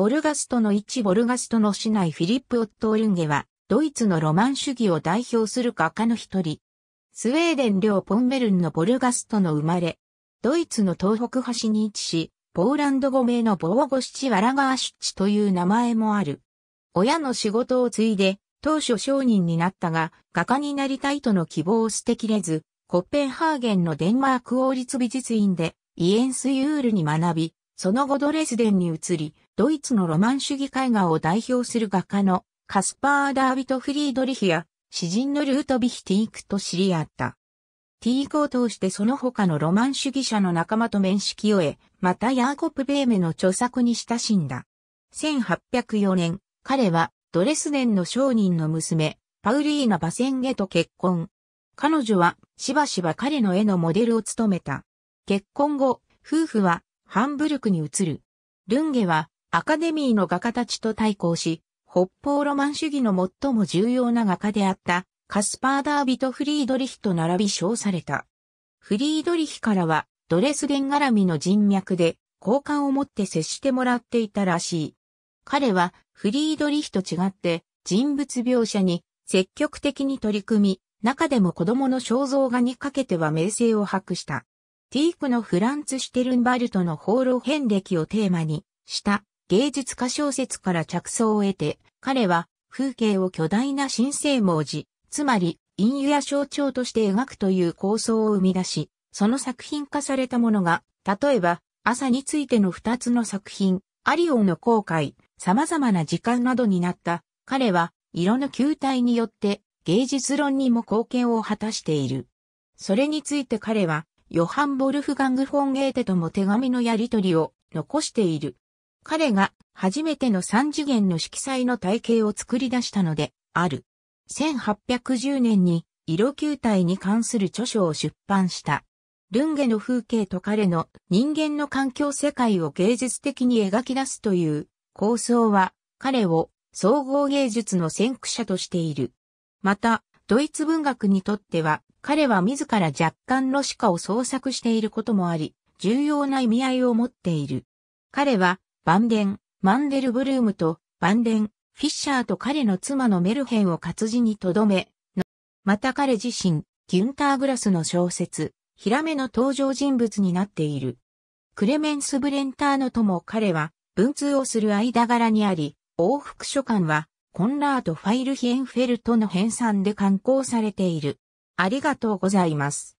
ボルガストの一ボルガストの市内フィリップ・オットオルンゲは、ドイツのロマン主義を代表する画家の一人。スウェーデン領ポンベルンのボルガストの生まれ。ドイツの東北端に位置し、ポーランド語名のボーゴシチ・ワラガーシュチという名前もある。親の仕事を継いで、当初商人になったが、画家になりたいとの希望を捨てきれず、コッペンハーゲンのデンマーク王立美術院で、イエンスユールに学び、その後ドレスデンに移り、ドイツのロマン主義絵画を代表する画家のカスパー・ダービト・フリードリヒや詩人のルート・ビヒティークと知り合った。ティークを通してその他のロマン主義者の仲間と面識を得、またヤーコプ・ベーメの著作に親しんだ。1804年、彼はドレスデンの商人の娘、パウリーナ・バセンゲと結婚。彼女はしばしば彼の絵のモデルを務めた。結婚後、夫婦はハンブルクに移る。ルンゲはアカデミーの画家たちと対抗し、北方ロマン主義の最も重要な画家であったカスパーダービとフリードリヒと並び称された。フリードリヒからはドレスゲン絡みの人脈で好感を持って接してもらっていたらしい。彼はフリードリヒと違って人物描写に積極的に取り組み、中でも子供の肖像画にかけては名声を博した。ティークのフランツ・シュテルンバルトの放浪遍歴をテーマにした芸術家小説から着想を得て、彼は風景を巨大な神聖文字、つまり陰喩や象徴として描くという構想を生み出し、その作品化されたものが、例えば、朝についての二つの作品、アリオンの後悔、様々な時間などになった、彼は、色の球体によって芸術論にも貢献を果たしている。それについて彼は、ヨハン・ボルフガング・フォンゲーテとも手紙のやり取りを残している。彼が初めての三次元の色彩の体系を作り出したのである。1810年に色球体に関する著書を出版した。ルンゲの風景と彼の人間の環境世界を芸術的に描き出すという構想は彼を総合芸術の先駆者としている。また、ドイツ文学にとっては彼は自ら若干ロシカを創作していることもあり、重要な意味合いを持っている。彼はバンデン、マンデルブルームと、バンデン、フィッシャーと彼の妻のメルヘンを活字にとどめ、また彼自身、ギュンター・グラスの小説、ヒラメの登場人物になっている。クレメンス・ブレンターノとも彼は、文通をする間柄にあり、往復書簡は、コンラート・ファイルヒエンフェルトの編纂で刊行されている。ありがとうございます。